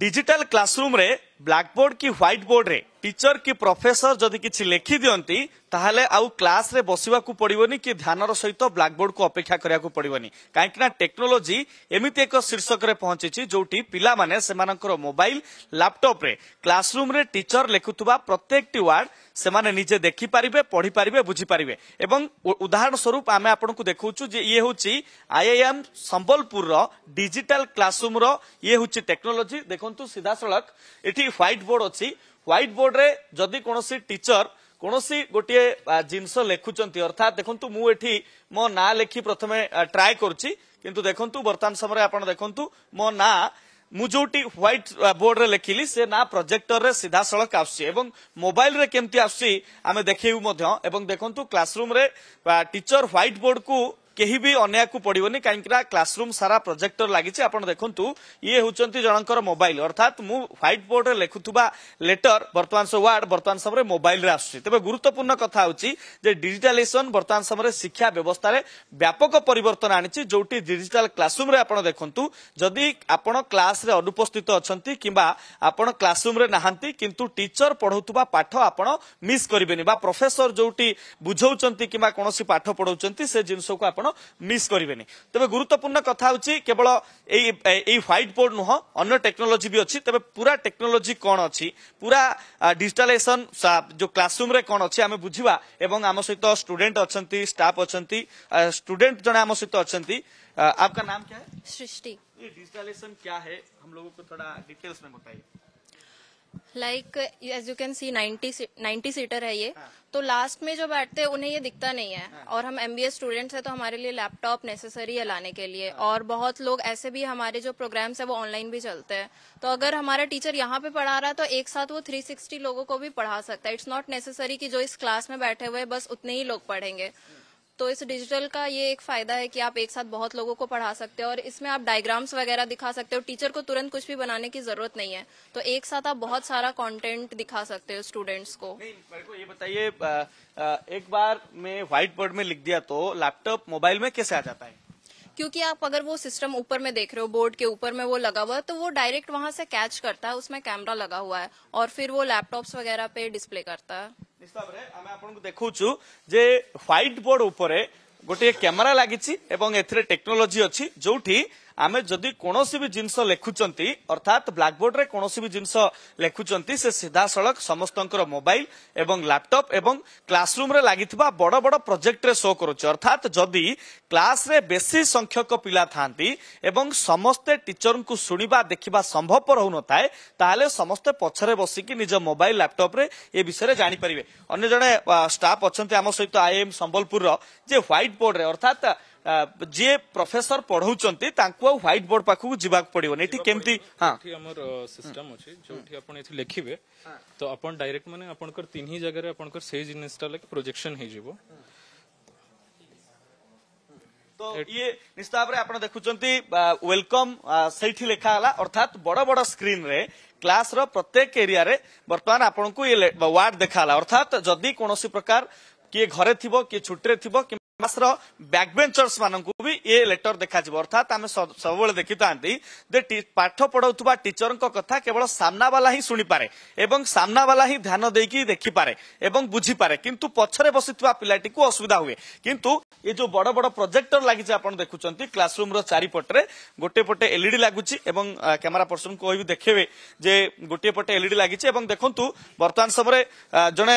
Digital classroom रे blackboard କି white ବୋର୍ଡରେ ଟିଚର କି ପ୍ରଫେସର ଯଦି କିଛି ଲେଖି ଦିଅନ୍ତି ତାହେଲେ ଆଉ କ୍ଲାସରେ ବସିବାକୁ ପଡ଼ିବନି କି ଧ୍ୟାନର ସହିତ ବ୍ଲାକବୋର୍ଡକୁ ଅପେକ୍ଷା କରିବାକୁ ପଡ଼ିବନି କାହିଁକି ନା ଟେକ୍ନୋଲୋଜି ଏମିତି ଏକ ଶୀର୍ଷକରେ ପହଞ୍ଚିଛି ଯୋଉଠି ପିଲାମାନେ ସେମାନଙ୍କର ମୋବାଇଲ ଲ୍ୟାପଟପ୍ରେ କ୍ଲାସରୁମ୍ରେ ଟିଚର ଲେଖୁଥିବା ପ୍ରତ୍ୟେକଟି ୱାର୍ଡ ସେମାନେ ନିଜେ ଦେଖିପାରିବେ ପଢ଼ିପାରିବେ ବୁଝିପାରିବେ ଏବଂ ଉଦାହରଣ ସ୍ୱରୂପ ଆମେ ଆପଣଙ୍କୁ ଦେଖାଉଛୁ ଯେ ଇଏ ହେଉଛି ଆଇଆଇଏମ୍ ସମ୍ବଲପୁରର ଡିଜିଟାଲ କ୍ଲାସରୁମ୍ର ଇଏ ହେଉଛି ଟେକ୍ନୋଲୋଜି ଦେଖନ୍ତୁ ସିଧାସଳଖ ଏଠି হোয়াইট বোর্ড অছি হোয়াইট বোর্ডরে যদি কোণী টিচর কোণী গোটিয়ে জিনিস লেখুচার অর্থাৎ দেখুন মু এটি মো না লেখি প্রথমে ট্রাই করছি কিন্তু দেখুন বর্তমান সময় আপনার দেখুন মো না ମୁଁ ଯୋଉଠି ହ୍ୱାଇଟ୍ ବୋର୍ଡରେ ଲେଖିଲି ସେ ନା ପ୍ରୋଜେକ୍ଟରରେ ସିଧାସଳଖ ଆସୁଛି ଏବଂ ମୋବାଇଲରେ କେମିତି ଆସୁଛି ଆମେ ଦେଖେଇବୁ ମଧ୍ୟ ଏବଂ ଦେଖନ୍ତୁ କ୍ଲାସରୁମ୍ରେ ଟିଚର ହ୍ୱାଇଟ୍ ବୋର୍ଡକୁ কেহি ବି ଅନେଇବାକୁ ପଡିବନି କାହିଁକିନା କ୍ଲାସରୁମ୍ ସାରା ପ୍ରୋଜେକ୍ଟର ଲାଗିଛି ଆପଣ ଦେଖନ୍ତୁ ଇଏ ହେଉଛନ୍ତି ଜଣଙ୍କର ମୋବାଇଲ ଅର୍ଥାତ୍ ମୁଁ ହ୍ୱାଇଟ୍ ବୋର୍ଡରେ ଲେଖୁଥିବା ଲେଟର ବର୍ତ୍ତମାନ ସବୁ ୱାର୍ଡ ବର୍ତ୍ତମାନ ସମୟରେ ମୋବାଇଲରେ ଆସୁଛି ତେବେ ଗୁରୁତ୍ୱପୂର୍ଣ୍ଣ କଥା ହେଉଛି ଯେ ଡିଜିଟାଲାଇଜେସନ ବର୍ତ୍ତମାନ ସମୟରେ ଶିକ୍ଷା ବ୍ୟବସ୍ଥାରେ ବ୍ୟାପକ ପରିବର୍ତ୍ତନ ଆଣିଛି ଯୋଉଠି ଡିଜିଟାଲ କ୍ଲାସରୁମ୍ରେ ଆପଣ ଦେଖନ୍ତୁ ଯଦି ଆପଣ କ୍ଲାସରେ ଅନୁପସ୍ଥିତ ଅଛନ୍ତି କିମ୍ବା ଆପଣ କ୍ଲାସରୁମ୍ରେ ନାହାନ୍ତି କିନ୍ତୁ ଟିଚର ପଢ଼ଉଥିବା ପାଠ ଆପଣ ମିସ୍ କରିବେନି ବା ପ୍ରଫେସର ଯୋଉଠି ବୁଝାଉଛନ୍ତି କିମ୍ବା କୌଣସି ପାଠ ପଢ଼ାଉଛନ୍ତି ସେ ଜିନିଷକୁ ଆପଣ ଆପଣ ମିସ୍ କରିବେନି ତେବେ ଗୁରୁତ୍ୱପୂର୍ଣ୍ଣ କଥା ହେଉଛି କେବଳ ଏଇ ଏଇ ହ୍ୱାଇଟ୍ ବୋର୍ଡ ନୁହଁ ଅନ୍ୟ ଟେକ୍ନୋଲୋଜି ବି ଅଛି ତେବେ ପୁରା ଟେକ୍ନୋଲୋଜି କ'ଣ ଅଛି ପୁରା ଡିଜିଟାଲାଇଜେସନ୍ ଯୋଉ କ୍ଲାସରୁମ୍ରେ କ'ଣ ଅଛି ଆମେ ବୁଝିବା ଏବଂ ଆମ ସହିତ ଷ୍ଟୁଡେଣ୍ଟ ଅଛନ୍ତି ଷ୍ଟାଫ୍ ଅଛନ୍ତି ଷ୍ଟୁଡେଣ୍ଟ ଜଣେ ଆମ ସହିତ ଅଛନ୍ତି आपका नाम क्या है सृष्टि ये डिजिटलाइजेशन क्या है हम लोगों को थोड़ा डिटेल्स में बताइए like as you can see 90 90 seater है ये हाँ. तो लास्ट में जो बैठते हैं उन्हें ये दिखता नहीं है हाँ. और हम एमबीए स्टूडेंट्स हैं तो हमारे लिए लैपटॉप नेसेसरी है लाने के लिए हाँ. और बहुत लोग ऐसे भी हमारे जो प्रोग्राम्स है वो ऑनलाइन भी चलते हैं तो अगर हमारा टीचर यहाँ पे पढ़ा रहा है तो एक साथ वो 360 लोगों को भी पढ़ा सकता है इट्स नॉट नेसेसरी कि जो इस क्लास में बैठे हुए बस उतने ही लोग पढ़ेंगे हुँ. तो इस डिजिटल का ये एक फायदा है कि आप एक साथ बहुत लोगों को पढ़ा सकते हो और इसमें आप डायग्राम्स वगैरह दिखा सकते हो टीचर को तुरंत कुछ भी बनाने की जरूरत नहीं है तो एक साथ आप बहुत सारा कंटेंट दिखा सकते हो स्टूडेंट्स को नहीं मेरे को ये बताइए एक बार मैं व्हाइट बोर्ड में लिख दिया तो लैपटॉप मोबाइल में कैसे आ जाता है क्योंकि आप अगर वो सिस्टम ऊपर में देख रहे हो बोर्ड के ऊपर में वो लगा हुआ है तो वो डायरेक्ट वहां से कैच करता है उसमें कैमरा लगा हुआ है और फिर वो लैपटॉप्स वगैरह पे डिस्प्ले करता है ହିସାବରେ ଆମେ ଆପଣଙ୍କୁ ଦେଖଉଛୁ ଯେ ହ୍ୱାଇଟ୍ ବୋର୍ଡ ଉପରେ ଗୋଟିଏ କ୍ୟାମେରା ଲାଗିଛି ଏବଂ ଏଥିରେ ଟେକ୍ନୋଲୋଜି ଅଛି ଯୋଉଠି ଆମେ ଯଦି କୌଣସି ବି ଜିନିଷ ଲେଖୁଛନ୍ତି ଅର୍ଥାତ୍ ବ୍ଲାକବୋର୍ଡରେ କୌଣସି ବି ଜିନିଷ ଲେଖୁଛନ୍ତି ସେ ସିଧାସଳଖ ସମସ୍ତଙ୍କର ମୋବାଇଲ ଏବଂ ଲ୍ୟାପଟପ୍ ଏବଂ କ୍ଲାସରୁମ୍ରେ ଲାଗିଥିବା ବଡ଼ ବଡ଼ ପ୍ରୋଜେକ୍ଟରେ ଶୋ କରୁଛି ଅର୍ଥାତ୍ ଯଦି କ୍ଲାସରେ ବେଶୀ ସଂଖ୍ୟକ ପିଲା ଥାନ୍ତି ଏବଂ ସମସ୍ତେ ଟିଚରଙ୍କୁ ଶୁଣିବା ଦେଖିବା ସମ୍ଭବପର ହେଉନଥାଏ ତାହେଲେ ସମସ୍ତେ ପଛରେ ବସିକି ନିଜ ମୋବାଇଲ ଲ୍ୟାପଟପ୍ରେ ଏ ବିଷୟରେ ଜାଣିପାରିବେ ଅନ୍ୟ ଜଣେ ଷ୍ଟାଫ୍ ଅଛନ୍ତି ଆମ ସହିତ ଆଇଏମ୍ ସମ୍ବଲପୁରର ଯେ ହ୍ୱାଇଟ୍ ବୋର୍ଡରେ ଅର୍ଥାତ୍ जे प्रोफेसर पढ़ौचंती बोर्ड पाखु जिबाक पडिवन एठी केमती हां एठी हमर सिस्टम हाँ। अछि जोठी आपण एथि लेखिबे हाँ। तो आपण डायरेक्ट माने आपण कर तीनही जगह रे आपण कर सेज इंस्टा लेके प्रोजेक्शन हे जइबो तो ये निस्ताब रे आपण देखुचंती वेलकम सेठी लेखा आला अर्थात बड बड स्क्रीन रे क्लास रो प्रत्येक एरिया रे वर्तमान आपण को ये वार्ड देखाला अर्थात जदी कोनोसी प्रकार किए घरे थिबो किए छुट्टी रे थिबो ମାତ୍ର ବ୍ୟାକବେଞ୍ଚର୍ସ ମାନଙ୍କୁ ବି ଏ ଲେଟର ଦେଖାଯିବ ଅର୍ଥାତ୍ ଆମେ ସବୁବେଳେ ଦେଖିଥାନ୍ତି ଯେ ପାଠ ପଢାଉଥିବା ଟିଚରଙ୍କ କଥା କେବଳ ସାମ୍ନାବାଲା ହିଁ ଶୁଣିପାରେ ଏବଂ ସାମ୍ନାବାଲା ହିଁ ଧ୍ୟାନ ଦେଇକି ଦେଖିପାରେ ଏବଂ ବୁଝିପାରେ କିନ୍ତୁ ପଛରେ ବସିଥିବା ପିଲାଟିକୁ ଅସୁବିଧା ହୁଏ କିନ୍ତୁ ଏ ଯୋଉ ବଡ ବଡ ପ୍ରୋଜେକ୍ଟର ଲାଗିଛି ଆପଣ ଦେଖୁଛନ୍ତି କ୍ଲାସରୁମ୍ର ଚାରିପଟରେ ଗୋଟିଏ ପଟେ ଏଲ୍ଇଡି ଲାଗୁଛି ଏବଂ କ୍ୟାମେରା ପର୍ସନଙ୍କୁ କହିବି ଦେଖେଇବେ ଯେ ଗୋଟିଏ ପଟେ ଏଲ୍ଇଡି ଲାଗିଛି ଏବଂ ଦେଖନ୍ତୁ ବର୍ତ୍ତମାନ ସମୟରେ ଜଣେ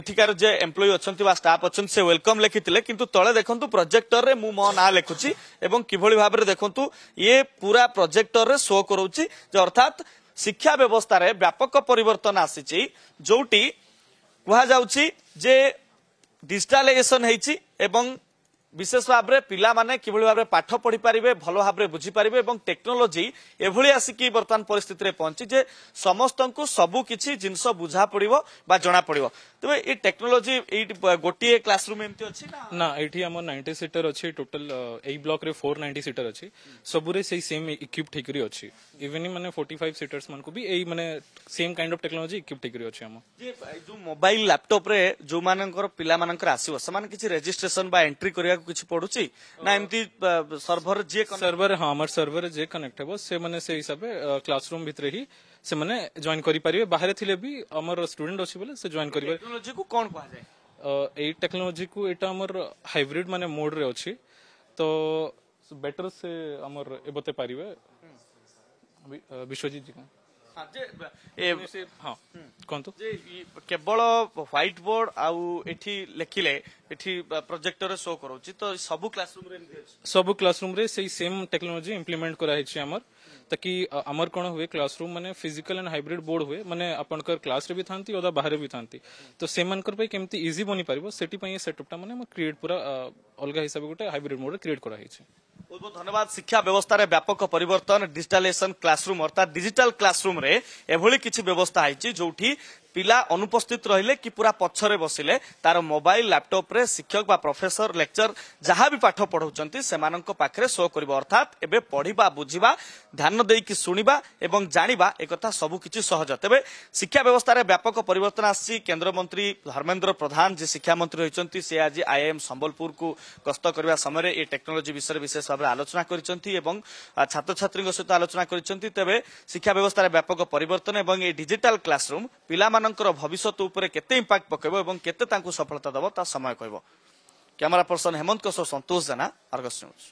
ଏଠିକାର ଯେ ଏମ୍ପ୍ଲୟି ଅଛନ୍ତି ବା ଷ୍ଟାଫ୍ ଅଛନ୍ତି ସେ ୱେଲକମ୍ ଲେଖିଥିଲେ କିନ୍ତୁ তলে দেখন্তু প্রজেক্টরে মু মো না লেখুছি এবং কিভাবে ভাবে দেখন্তু ইয়ে পুরা প্রজেক্টরে শো করুছি যে অর্থাৎ শিক্ষা ব্যবস্থার ব্যাপক পরিবর্তন আসিছি যেটি কুহযাচ্ছি যে ডিজিটালাইজেসন হয়েছি এবং বিশেষ ভাবে পিলামানে কিভাবে ভাবে পাঠ পড়ি পড়িপারে ভালো ভাবে বুঝি বুঝিপারে এবং টেকনোলোজি এভাবে আসিকি বর্তমান পরিস্থিতি পৌঁছি যে সমস্ত সবু কিছু জিনিস বুঝা পড়ব বা জনা পড়ব তবে এই টেকনোলোজি এই গোটিয়ে ক্লাসরুম এমতি অছি না এইটি আমার 90 সিটার অছি টোটাল এই ব্লক রে 490 সিটার অছি সবুরে সেই সেম ইকুইপ ঠিকরি অছি ইভেন মানে 45 ফাইভ সিটর্স মানুষ বি এই মানে same kind of technology equip ঠিকরি অছি আমার যে মোবাইল ল্যাপটপ ল্যাপটপরে যে পিলামানଙ୍କର ଆସିବ সমান কিছি রেজিস্ট্রেশন বা এন্ট্রি করিয়া କରିବାକୁ କିଛି ପଡୁଛି ନା ଏମିତି ସର୍ଭର ଯିଏ ସର୍ଭର ହଁ ଆମର ସର୍ଭର ଯିଏ କନେକ୍ଟ ହେବ ସେମାନେ ସେଇ ହିସାବରେ କ୍ଲାସରୁମ୍ ଭିତରେ ହିଁ ସେମାନେ ଜଏନ୍ କରିପାରିବେ ବାହାରେ ଥିଲେ ବି ଆମର ଷ୍ଟୁଡେଣ୍ଟ ଅଛି ବୋଲେ ସେ ଜଏନ୍ କରିପାରିବେ ଟେକ୍ନୋଲୋଜିକୁ କ'ଣ କୁହାଯାଏ ଏଇ ଟେକ୍ନୋଲୋଜିକୁ ଏଇଟା ଆମର ହାଇବ୍ରିଡ୍ ମାନେ ମୋଡ୍ରେ ଅଛି ତ ବେଟର ସେ ଆମର ଏ ବତେଇ ପାରିବେ ବିଶ୍ୱଜିତ ଜି କ'ଣ ହଁ କୁହନ୍ତୁ ଯେ କେବଳ ହ୍ୱାଇଟ ବୋର୍ଡ ଆଉ ଏଠି ଲେଖିଲେ ଏଠି ପ୍ରୋଜେକ୍ଟର ଶୋ କରାଉଛି ତ ସବୁ କ୍ଲାସରୁମରେ ସବୁ କ୍ଲାସରୁମରେ ସେଇ ସେମ୍ ଟେକ୍ନୋଲୋଜି ଇମ୍ପ୍ଲିମେଣ୍ଟ କରାହେଇଛି ଆମର ताकि आमर कौन हुए क्लासरूम मैंने फिजिकल एंड हाइब्रिड बोर्ड हुए मैंने आपण क्लास रे भी थांती ओदा बाहर भी थांती तो सेमन कर पई केमति इजी बनी पारिबो सेटि पई सेटअप टा माने क्रिएट पूरा अलगा हिसाब गोटे हाइब्रिड मोड क्रिएट करा हिछि ବହୁତ ବହୁତ ଧନ୍ୟବାଦ ଶିକ୍ଷା ବ୍ୟବସ୍ଥାରେ ବ୍ୟାପକ ପରିବର୍ତ୍ତନ ଡିଜିଟାଲାଇଜେସନ କ୍ଲାସରୁମ୍ ଅର୍ଥାତ୍ ଡିଜିଟାଲ କ୍ଲାସରୁମ୍ରେ ଏଭଳି କିଛି ବ୍ୟବସ୍ଥା ହେଇଛି ଯୋଉଠି ପିଲା ଅନୁପସ୍ଥିତ ରହିଲେ କି ପୁରା ପଛରେ ବସିଲେ ତାର ମୋବାଇଲ ଲ୍ୟାପଟପ୍ରେ ଶିକ୍ଷକ ବା ପ୍ରଫେସର ଲେକ୍ଚର ଯାହା ବି ପାଠ ପଢ଼ାଉଛନ୍ତି ସେମାନଙ୍କ ପାଖରେ ଶୋ କରିବ ଅର୍ଥାତ୍ ଏବେ ପଢ଼ିବା ବୁଝିବା ଧ୍ୟାନ ଦେଇକି ଶୁଣିବା ଏବଂ ଜାଣିବା ଏକଥା ସବୁକିଛି ସହଜ ତେବେ ଶିକ୍ଷା ବ୍ୟବସ୍ଥାରେ ବ୍ୟାପକ ପରିବର୍ତ୍ତନ ଆସିଛି କେନ୍ଦ୍ରମନ୍ତ୍ରୀ ଧର୍ମେନ୍ଦ୍ର ପ୍ରଧାନ ଯିଏ ଶିକ୍ଷାମନ୍ତ୍ରୀ ହୋଇଛନ୍ତି ସେ ଆଜି ଆଇଆଇଏମ୍ ସମ୍ବଲପୁରକୁ ଗସ୍ତ କରିବା ସମୟରେ ଏ ଟେକ୍ନୋଲୋଜି ବିଷୟରେ ବିଶେଷ ଭାବରେ ଆଲୋଚନା କରିଛନ୍ତି ଏବଂ ଛାତ୍ରଛାତ୍ରୀଙ୍କ ସହିତ ଆଲୋଚନା କରିଛନ୍ତି ତେବେ ଶିକ୍ଷା ବ୍ୟବସ୍ଥାରେ ବ୍ୟାପକ ପରିବର୍ତ୍ତନ ଏବଂ ଏ ଡିଜିଟାଲ କ୍ଲାସରୁମ୍ ପିଲାମାନେ নংকর ভবিষ্যত উপরে কতে ইমপ্যাক্ট পকিব এবং কতে তাকু সফলতা দব তা সময় কইব ক্যামেরা পারসন হেমন্ত কো সন্তোষ জানা আর গস